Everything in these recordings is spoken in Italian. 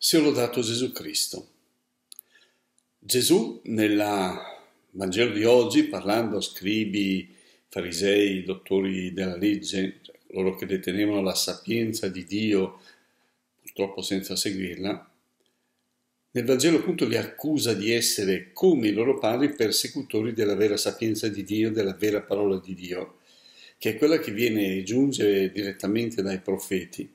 sia lodato Gesù Cristo. Gesù nel Vangelo di oggi, parlando a scribi, farisei, dottori della legge, loro che detenevano la sapienza di Dio, purtroppo senza seguirla, nel Vangelo appunto li accusa di essere, come i loro padri, persecutori della vera sapienza di Dio, della vera parola di Dio, che è quella che viene e giunge direttamente dai profeti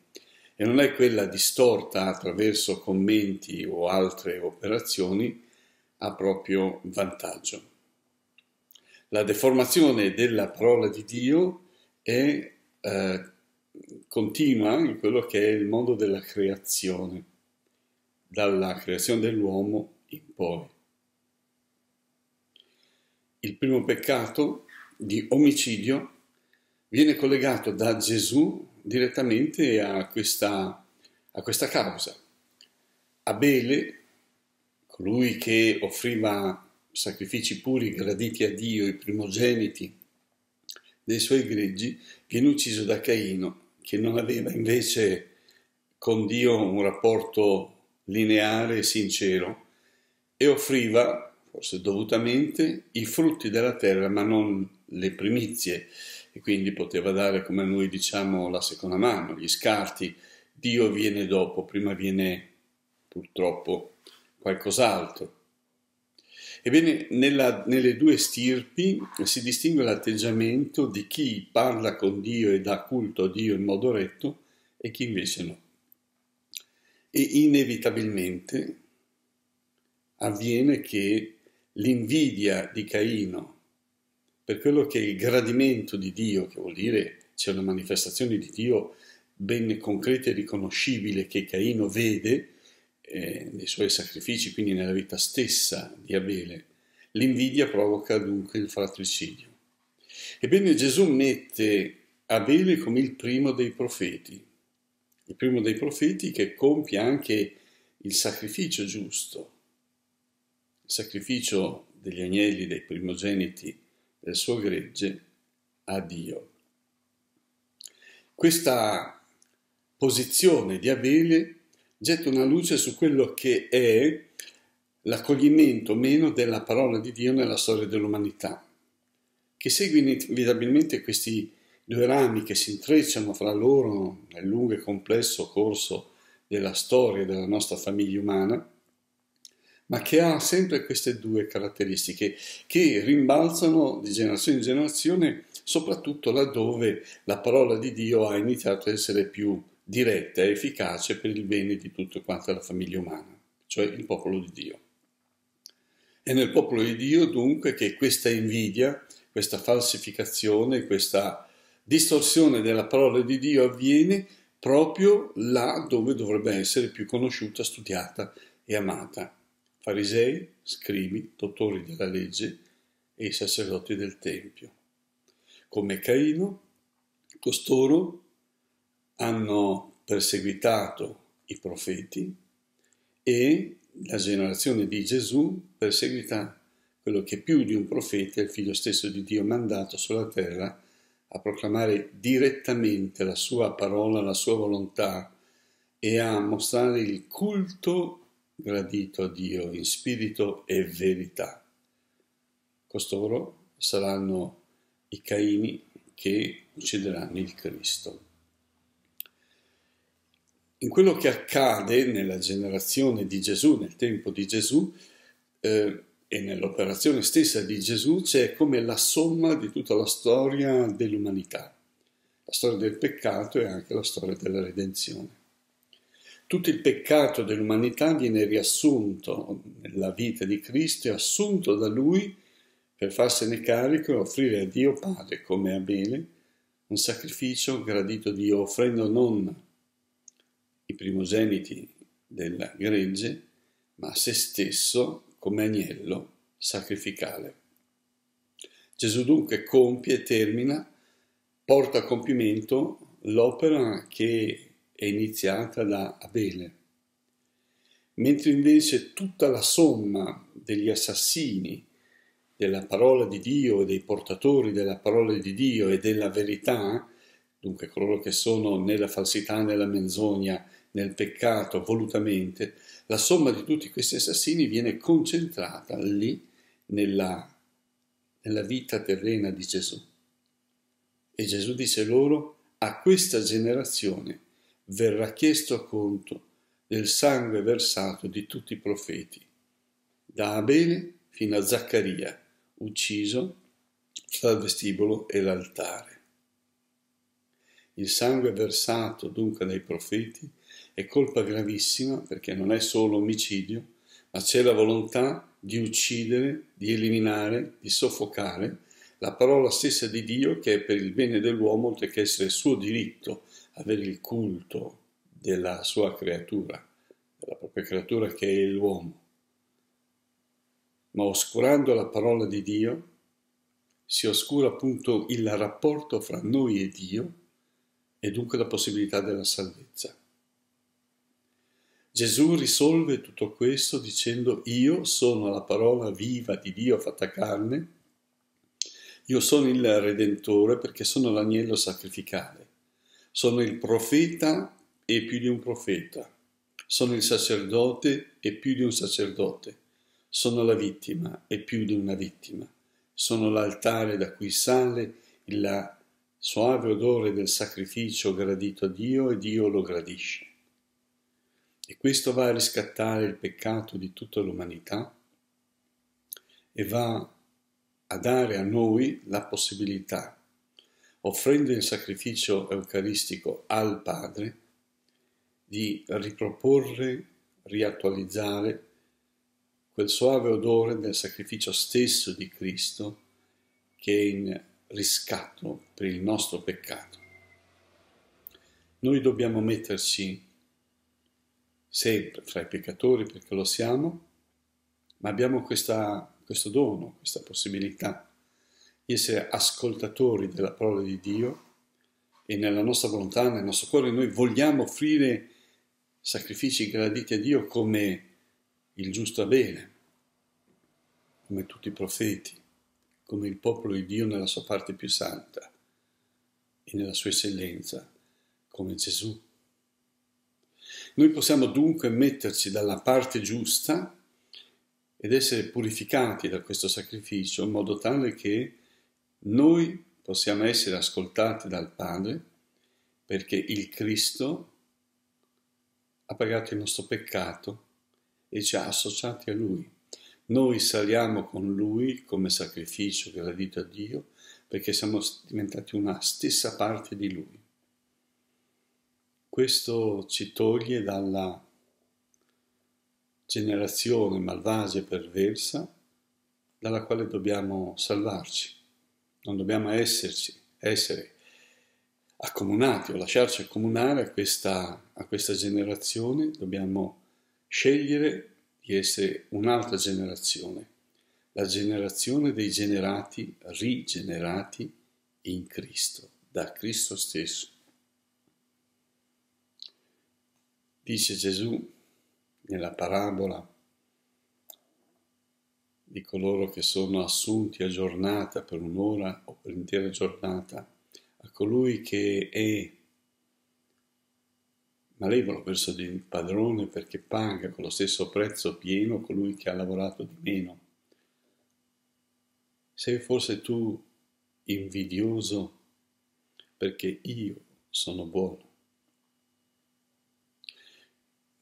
e non è quella distorta attraverso commenti o altre operazioni a proprio vantaggio. La deformazione della parola di Dio è eh, continua in quello che è il mondo della creazione, dalla creazione dell'uomo in poi. Il primo peccato di omicidio viene collegato da Gesù direttamente a questa, a questa causa. Abele, colui che offriva sacrifici puri graditi a Dio, i primogeniti dei suoi greggi, viene ucciso da Caino, che non aveva invece con Dio un rapporto lineare e sincero e offriva, forse dovutamente, i frutti della terra, ma non le primizie e quindi poteva dare, come noi diciamo, la seconda mano, gli scarti. Dio viene dopo, prima viene purtroppo qualcos'altro. Ebbene, nella, nelle due stirpi si distingue l'atteggiamento di chi parla con Dio e dà culto a Dio in modo retto e chi invece no. E inevitabilmente avviene che l'invidia di Caino per quello che è il gradimento di Dio, che vuol dire c'è una manifestazione di Dio ben concreta e riconoscibile che Caino vede eh, nei suoi sacrifici, quindi nella vita stessa di Abele, l'invidia provoca dunque il fratricidio. Ebbene Gesù mette Abele come il primo dei profeti, il primo dei profeti che compie anche il sacrificio giusto, il sacrificio degli agnelli, dei primogeniti, del suo gregge a Dio. Questa posizione di Abele getta una luce su quello che è l'accoglimento meno della parola di Dio nella storia dell'umanità, che segue inevitabilmente questi due rami che si intrecciano fra loro nel lungo e complesso corso della storia della nostra famiglia umana, ma che ha sempre queste due caratteristiche che rimbalzano di generazione in generazione, soprattutto laddove la parola di Dio ha iniziato a essere più diretta e efficace per il bene di tutta quanta la famiglia umana, cioè il popolo di Dio. È nel popolo di Dio dunque che questa invidia, questa falsificazione, questa distorsione della parola di Dio avviene proprio là dove dovrebbe essere più conosciuta, studiata e amata farisei, scrivi, dottori della legge e i sacerdoti del Tempio. Come Caino, costoro hanno perseguitato i profeti e la generazione di Gesù perseguita quello che più di un profeta è il figlio stesso di Dio mandato sulla terra a proclamare direttamente la sua parola, la sua volontà e a mostrare il culto gradito a Dio in spirito e verità. Costoro saranno i Caini che uccideranno il Cristo. In quello che accade nella generazione di Gesù, nel tempo di Gesù eh, e nell'operazione stessa di Gesù, c'è come la somma di tutta la storia dell'umanità, la storia del peccato e anche la storia della redenzione. Tutto il peccato dell'umanità viene riassunto nella vita di Cristo e assunto da Lui per farsene carico e offrire a Dio Padre, come Abele, un sacrificio gradito Dio, offrendo non i primogeniti della gregge, ma se stesso come agnello sacrificale. Gesù dunque compie termina, porta a compimento l'opera che è iniziata da Abele, mentre invece tutta la somma degli assassini della parola di Dio e dei portatori della parola di Dio e della verità, dunque coloro che sono nella falsità, nella menzogna, nel peccato volutamente, la somma di tutti questi assassini viene concentrata lì nella, nella vita terrena di Gesù. E Gesù dice loro, a questa generazione verrà chiesto conto del sangue versato di tutti i profeti, da Abele fino a Zaccaria, ucciso fra il vestibolo e l'altare. Il sangue versato dunque dai profeti è colpa gravissima perché non è solo omicidio, ma c'è la volontà di uccidere, di eliminare, di soffocare la parola stessa di Dio che è per il bene dell'uomo oltre che essere suo diritto avere il culto della sua creatura, della propria creatura che è l'uomo. Ma oscurando la parola di Dio, si oscura appunto il rapporto fra noi e Dio e dunque la possibilità della salvezza. Gesù risolve tutto questo dicendo io sono la parola viva di Dio fatta carne, io sono il Redentore perché sono l'agnello sacrificale sono il profeta e più di un profeta. Sono il sacerdote e più di un sacerdote. Sono la vittima e più di una vittima. Sono l'altare da cui sale il suave odore del sacrificio gradito a Dio e Dio lo gradisce. E questo va a riscattare il peccato di tutta l'umanità e va a dare a noi la possibilità offrendo il sacrificio eucaristico al Padre, di riproporre, riattualizzare quel soave odore del sacrificio stesso di Cristo che è in riscatto per il nostro peccato. Noi dobbiamo metterci sempre fra i peccatori perché lo siamo, ma abbiamo questa, questo dono, questa possibilità di essere ascoltatori della parola di Dio e nella nostra volontà, nel nostro cuore, noi vogliamo offrire sacrifici graditi a Dio come il giusto bene, come tutti i profeti, come il popolo di Dio nella sua parte più santa e nella sua eccellenza, come Gesù. Noi possiamo dunque metterci dalla parte giusta ed essere purificati da questo sacrificio in modo tale che noi possiamo essere ascoltati dal Padre perché il Cristo ha pagato il nostro peccato e ci ha associati a Lui. Noi saliamo con Lui come sacrificio gradito a Dio perché siamo diventati una stessa parte di Lui. Questo ci toglie dalla generazione malvagia e perversa dalla quale dobbiamo salvarci non dobbiamo esserci, essere accomunati o lasciarci accomunare a questa, a questa generazione, dobbiamo scegliere di essere un'altra generazione, la generazione dei generati, rigenerati in Cristo, da Cristo stesso. Dice Gesù nella parabola di coloro che sono assunti a giornata per un'ora o per l'intera giornata, a colui che è malevolo verso il padrone perché paga con lo stesso prezzo pieno colui che ha lavorato di meno. Sei forse tu invidioso perché io sono buono.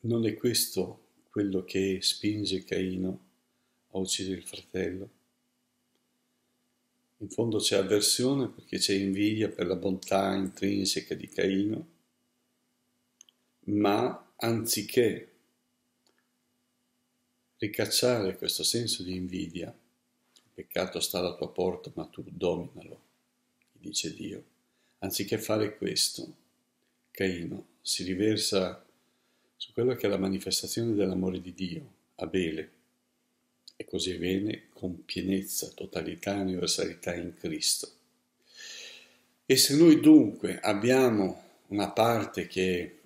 Non è questo quello che spinge Caino ho ucciso il fratello. In fondo c'è avversione perché c'è invidia per la bontà intrinseca di Caino, ma anziché ricacciare questo senso di invidia, peccato sta alla tua porta, ma tu dominalo, dice Dio. Anziché fare questo, Caino si riversa su quella che è la manifestazione dell'amore di Dio, Abele, e così avviene con pienezza, totalità e universalità in Cristo. E se noi dunque abbiamo una parte che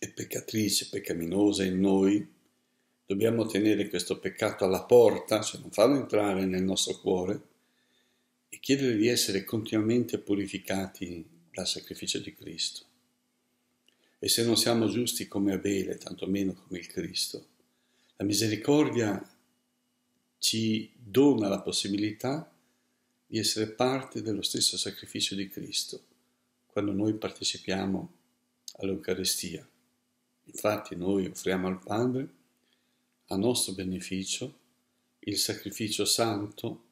è peccatrice, peccaminosa in noi, dobbiamo tenere questo peccato alla porta, cioè non farlo entrare nel nostro cuore, e chiedere di essere continuamente purificati dal sacrificio di Cristo. E se non siamo giusti come Abele, tantomeno come il Cristo, la misericordia ci dona la possibilità di essere parte dello stesso sacrificio di Cristo quando noi partecipiamo all'Eucarestia. Infatti noi offriamo al Padre, a nostro beneficio, il sacrificio santo,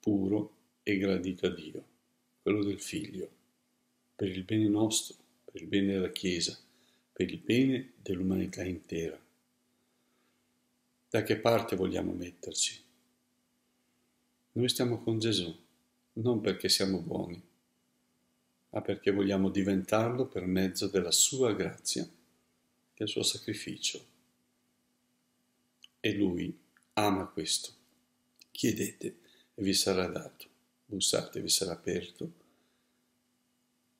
puro e gradito a Dio, quello del Figlio, per il bene nostro, per il bene della Chiesa, per il bene dell'umanità intera da che parte vogliamo metterci. Noi stiamo con Gesù non perché siamo buoni, ma perché vogliamo diventarlo per mezzo della sua grazia, del suo sacrificio. E lui ama questo. Chiedete e vi sarà dato, bussate e vi sarà aperto,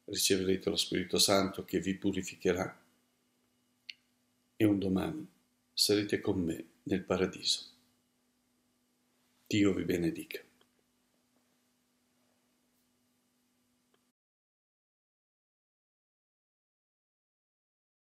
riceverete lo Spirito Santo che vi purificherà e un domani sarete con me del paradiso. Dio vi benedica.